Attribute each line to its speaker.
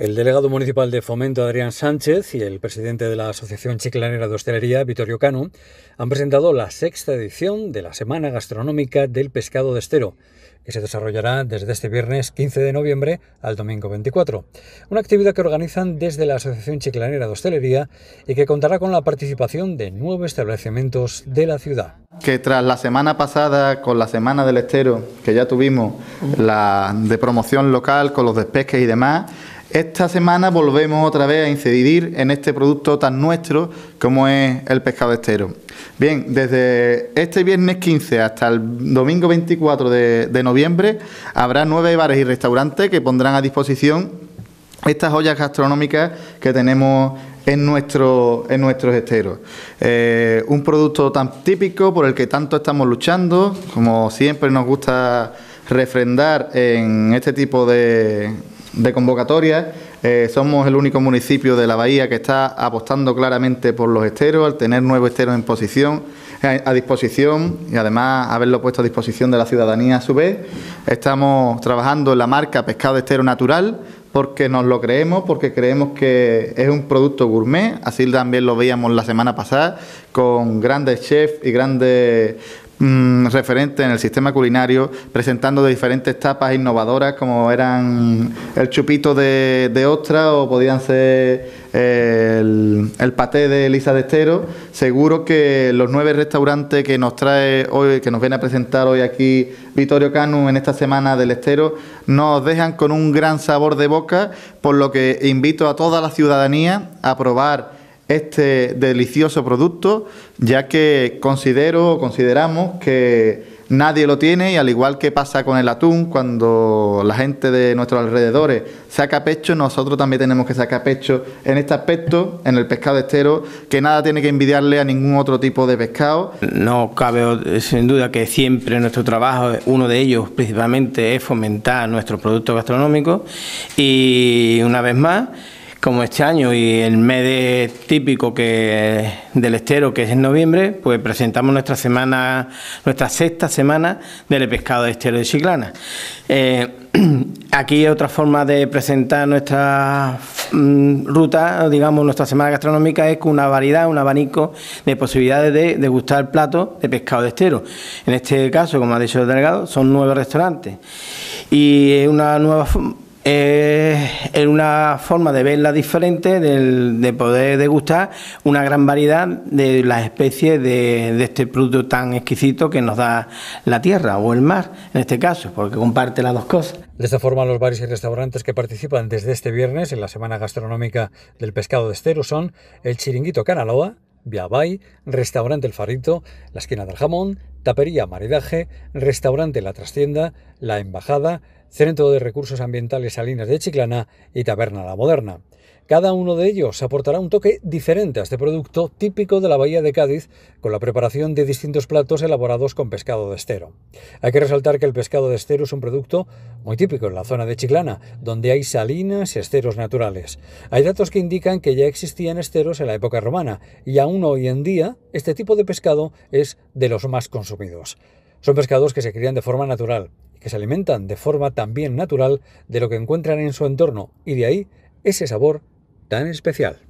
Speaker 1: El delegado municipal de Fomento, Adrián Sánchez, y el presidente de la Asociación Chiclanera de Hostelería, Vittorio Cano, han presentado la sexta edición de la Semana Gastronómica del Pescado de Estero, que se desarrollará desde este viernes 15 de noviembre al domingo 24. Una actividad que organizan desde la Asociación Chiclanera de Hostelería y que contará con la participación de nueve establecimientos de la ciudad.
Speaker 2: Que tras la semana pasada, con la Semana del Estero, que ya tuvimos, la de promoción local, con los despesques y demás, esta semana volvemos otra vez a incidir en este producto tan nuestro como es el pescado estero. Bien, desde este viernes 15 hasta el domingo 24 de, noviembre habrá nueve bares y restaurantes que pondrán a disposición estas joyas gastronómicas que tenemos en, nuestro, en nuestros esteros. Eh, un producto tan típico por el que tanto estamos luchando, como siempre nos gusta refrendar en este tipo de, de convocatoria. Eh, somos el único municipio de la Bahía que está apostando claramente por los esteros, al tener nuevos esteros en posición, eh, a disposición y además haberlo puesto a disposición de la ciudadanía a su vez. Estamos trabajando en la marca Pescado Estero Natural porque nos lo creemos, porque creemos que es un producto gourmet, así también lo veíamos la semana pasada con grandes chefs y grandes Mm, ...referente en el sistema culinario, presentando de diferentes tapas innovadoras como eran el chupito de, ostra o podían ser eh, el, paté de Elisa de Estero. Seguro que los nueve restaurantes que nos trae hoy, que nos viene a presentar hoy aquí Vittorio Canu en esta semana del Estero, nos dejan con un gran sabor de boca, por lo que invito a toda la ciudadanía a probar este delicioso producto, ya que considero consideramos que nadie lo tiene y al igual que pasa con el atún, cuando la gente de nuestros alrededores saca pecho, nosotros también tenemos que sacar pecho en este aspecto, en el pescado estero, que nada tiene que envidiarle a ningún otro tipo de pescado.
Speaker 3: No cabe eh, sin duda que siempre nuestro trabajo, uno de ellos principalmente, es fomentar nuestros productos gastronómicos y una vez más, como este año y el mes típico que, del estero, que es en noviembre, pues presentamos nuestra semana, nuestra sexta semana del pescado de estero de Chiclana. Eh, aquí otra forma de presentar nuestra mm, ruta, digamos, nuestra semana gastronómica es con una variedad, un abanico de posibilidades de degustar platos de pescado de estero. En este caso, como ha dicho el delegado, son nueve restaurantes y una nueva forma es una forma de verla diferente, de poder degustar una gran variedad de las especies de, este producto tan exquisito que nos da la tierra o el mar, en este caso, porque comparte las dos cosas.
Speaker 1: De esta forma, los bares y restaurantes que participan desde este viernes en la Semana Gastronómica del Pescado de Estero son el Chiringuito Canaloa, Viabay, Restaurante El Farito, La Esquina del Jamón, Tapería Maredaje, Restaurante La Trastienda, La Embajada, Centro de Recursos Ambientales Salinas de Chiclana y Taberna La Moderna. Cada uno de ellos aportará un toque diferente a este producto típico de la Bahía de Cádiz con la preparación de distintos platos elaborados con pescado de estero. Hay que resaltar que el pescado de estero es un producto muy típico en la zona de Chiclana, donde hay salinas y esteros naturales. Hay datos que indican que ya existían esteros en la época romana y aún hoy en día este tipo de pescado es de los más consumidos. Son pescados que se crían de forma natural y que se alimentan de forma también natural de lo que encuentran en su entorno y de ahí ese sabor tan especial.